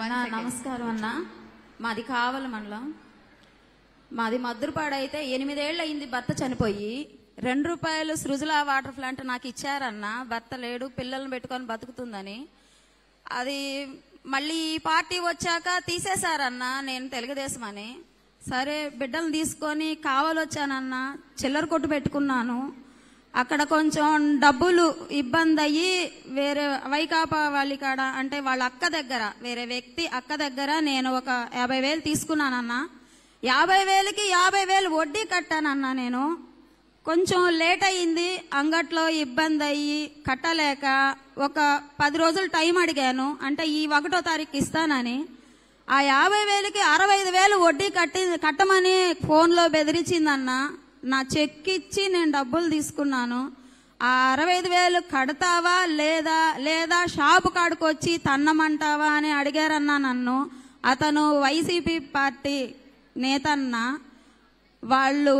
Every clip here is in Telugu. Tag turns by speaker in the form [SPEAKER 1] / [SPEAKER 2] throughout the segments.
[SPEAKER 1] నమస్కారం అన్న మాది కావాలి మండలం మాది మద్దురుపాడు అయితే ఎనిమిదేళ్ళు అయింది భర్త చనిపోయి రెండు రూపాయలు సృజుల వాటర్ ప్లాంట్ నాకు ఇచ్చారన్న భర్త లేడు పిల్లల్ని పెట్టుకొని బతుకుతుందని అది మళ్ళీ ఈ పార్టీ వచ్చాక తీసేశారన్న నేను తెలుగుదేశం అని సరే బిడ్డలు తీసుకొని కావాలొచ్చానన్న చిల్లర కొట్టు పెట్టుకున్నాను అక్కడ కొంచెం డబ్బులు ఇబ్బంది అయ్యి వేరే వైకాపా వాళ్ళ కాడ అంటే వాళ్ళ అక్క దగ్గర వేరే వ్యక్తి అక్క దగ్గర నేను ఒక యాభై వేలు తీసుకున్నానన్నా యాభై వేలకి యాభై వేలు వడ్డీ కట్టానన్నా నేను కొంచెం లేట్ అయ్యింది అంగట్లో ఇబ్బంది అయ్యి కట్టలేక ఒక పది రోజులు టైం అడిగాను అంటే ఈ ఒకటో తారీఖు ఇస్తానని ఆ యాభై వేలకి అరవై ఐదు వేలు వడ్డీ కట్టి కట్టమని ఫోన్లో బెదిరించిందన్నా నా చెక్ ఇచ్చి నేను డబ్బులు తీసుకున్నాను ఆ అరవై ఐదు వేలు కడతావా లేదా లేదా షాపు కాడికి వచ్చి తన్నమంటావా అని అడిగారన్నా నన్ను అతను వైసీపీ పార్టీ నేతన్న వాళ్ళు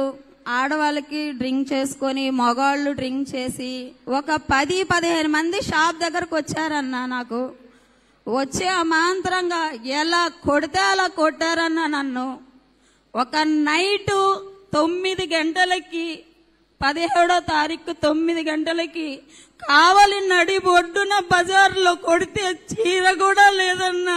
[SPEAKER 1] ఆడవాళ్ళకి డ్రింక్ చేసుకొని మగవాళ్ళు డ్రింక్ చేసి ఒక పది పదిహేను మంది షాప్ దగ్గరకు వచ్చారన్నా నాకు వచ్చే మాంత్రంగా ఎలా కొడితే అలా కొట్టారన్నా నన్ను ఒక నైటు తొమ్మిది గంటలకి పదిహేడో తారీఖు తొమ్మిది గంటలకి కావలి నడి ఒడ్డున బజార్లో కొడితే చీర కూడా లేదన్నా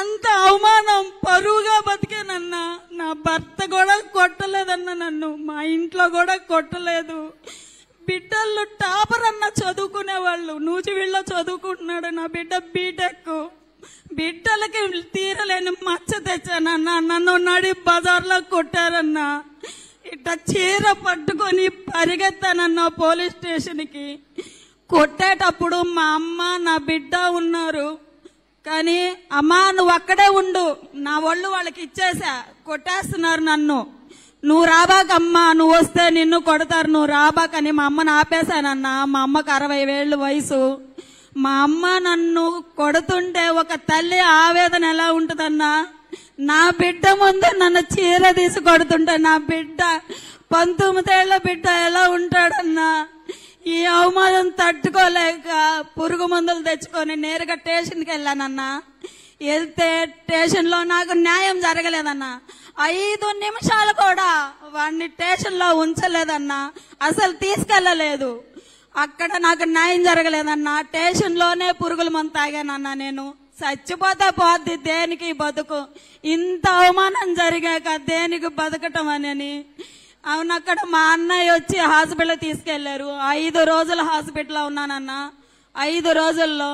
[SPEAKER 1] అంత అవమానం పరువుగా బతికానన్నా నా భర్త కూడా కొట్టలేదన్నా నన్ను మా ఇంట్లో కూడా కొట్టలేదు బిడ్డలు టాపర్ అన్న చదువుకునేవాళ్ళు నూజివీళ్ళలో చదువుకుంటున్నాడు నా బిడ్డ బీటెక్ బిడ్డలకి తీరలేని మచ్చ తెచ్చానన్నా నన్ను నడి బజార్లో కొట్టారన్నా ఇట్ట చీర పట్టుకొని పరిగెత్తానన్న పోలీస్ స్టేషన్కి కొట్టేటప్పుడు మా అమ్మ నా బిడ్డ ఉన్నారు కానీ అమ్మా నువ్వు అక్కడే ఉండు నా ఒళ్ళు వాళ్ళకి ఇచ్చేసా కొట్టేస్తున్నారు నన్ను నువ్వు రాబాకమ్మా నువ్వు వస్తే నిన్ను కొడతారు నువ్వు రాబాకని మా అమ్మను ఆపేశానన్న మా అమ్మకు అరవై వేళ్ళు వయసు మా అమ్మ నన్ను కొడుతుంటే ఒక తల్లి ఆవేదన ఎలా ఉంటుందన్నా నా బిడ్డ ముందు నన్ను చీర తీసి కొడుతుంటా నా బిడ్డ పంతొమ్మిదేళ్ల బిడ్డ ఎలా ఉంటాడన్నా ఈ అవమానం తట్టుకోలేక పురుగు మందులు తెచ్చుకొని నేరుగా స్టేషన్కి వెళ్ళానన్నా వెళ్తే స్టేషన్లో నాకు న్యాయం జరగలేదన్నా ఐదు నిమిషాలు కూడా వాడిని స్టేషన్లో ఉంచలేదన్నా అసలు తీసుకెళ్ళలేదు అక్కడ నాకు న్యాయం జరగలేదన్నా స్టేషన్లోనే పురుగుల మందు తాగానన్నా నేను చచ్చిపోతే పోద్ది దేనికి బతుకు ఇంత అవమానం జరిగాక దేనికి బతకటం అని అవునక్కడ అక్కడ మా అన్నయ్య వచ్చి హాస్పిటల్ తీసుకెళ్లారు ఐదు రోజులు హాస్పిటల్లో ఉన్నానన్న ఐదు రోజుల్లో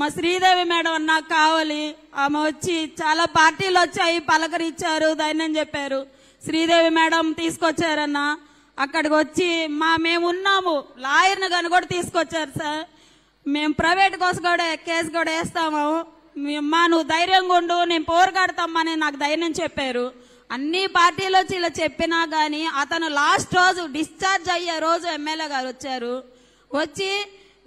[SPEAKER 1] మా శ్రీదేవి మేడం నాకు కావాలి ఆమె వచ్చి చాలా పార్టీలు వచ్చాయి పలకరిచ్చారు దైన్యం చెప్పారు శ్రీదేవి మేడం తీసుకొచ్చారన్న అక్కడికి వచ్చి మా మేమున్నాము లాయర్ని కనుగొని తీసుకొచ్చారు సార్ మేము ప్రైవేట్ కోసం కూడా కేసు కూడా వేస్తాము అమ్మా నువ్వు ధైర్యంగా ఉండు నేను పోరుగాడతామ్మా నాకు ధైర్యం చెప్పారు అన్ని పార్టీలో ఇలా చెప్పినా కానీ అతను లాస్ట్ రోజు డిశ్చార్జ్ అయ్యే రోజు ఎమ్మెల్యే గారు వచ్చారు వచ్చి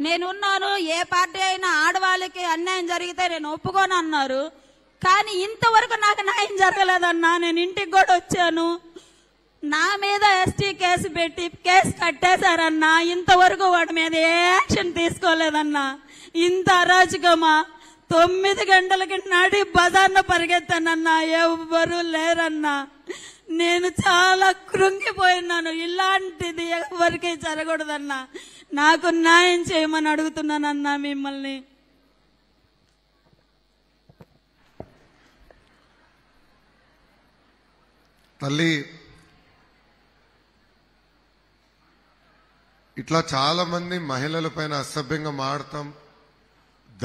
[SPEAKER 1] నేనున్నాను ఏ పార్టీ అయినా ఆడవాళ్ళకి అన్యాయం జరిగితే నేను ఒప్పుకోను అన్నారు కానీ ఇంతవరకు నాకు న్యాయం జరగలేదన్నా నేను ఇంటికి కూడా వచ్చాను నా మీద ఎస్టీ కేసు పెట్టి కేసు కట్టేశారన్నా ఇంతవరకు వాడి మీద ఏ యాక్షన్ తీసుకోలేదన్నా ఇంత అరాచకమా తొమ్మిది గంటలకి నాడి బజార్న పరిగెత్తానన్నా ఎవ్వరూ లేరన్నా నేను చాలా కృంగిపోయినాను ఇలాంటిది ఎవరికి జరగకూడదన్నా నాకు న్యాయం చేయమని అడుగుతున్నానన్నా మిమ్మల్ని
[SPEAKER 2] తల్లి ఇట్లా చాలా మంది మహిళల పైన అసభ్యంగా మాడతాం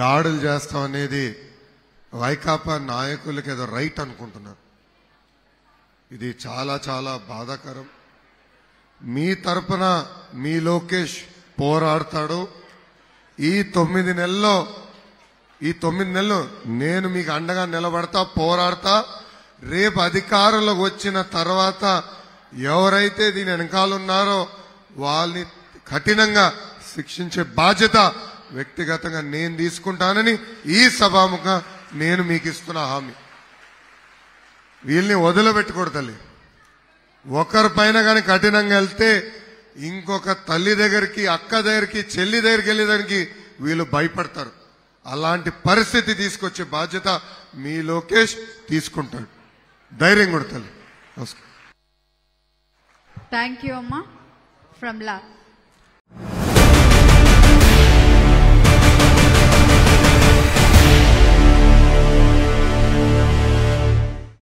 [SPEAKER 2] దాడులు చేస్తాం అనేది వైకాపా నాయకులకి ఏదో రైట్ అనుకుంటున్నారు ఇది చాలా చాలా బాధాకరం మీ తరపున మీ లోకేష్ పోరాడతాడు ఈ తొమ్మిది నెలల్లో ఈ తొమ్మిది నెలలు నేను మీకు అండగా నిలబడతా పోరాడతా రేపు అధికారంలోకి వచ్చిన తర్వాత ఎవరైతే దీని వెనకాలన్నారో వాళ్ళని కఠినంగా శిక్షించే బాధ్యత వ్యక్తిగతంగా నేను తీసుకుంటానని ఈ సభాముఖ నేను మీకు ఇస్తున్న హామీ వీళ్ళని వదిలిపెట్టకూడదు తల్లి ఒకరిపైన కానీ కఠినంగా వెళ్తే ఇంకొక తల్లి దగ్గరికి అక్క దగ్గరికి చెల్లి దగ్గరికి వెళ్ళేదానికి వీళ్ళు భయపడతారు అలాంటి పరిస్థితి తీసుకొచ్చే బాధ్యత మీ లోకేష్ తీసుకుంటాడు ధైర్యం కూడా తల్లి
[SPEAKER 1] థ్యాంక్ యూ అమ్మా ఫ్రమ్ లా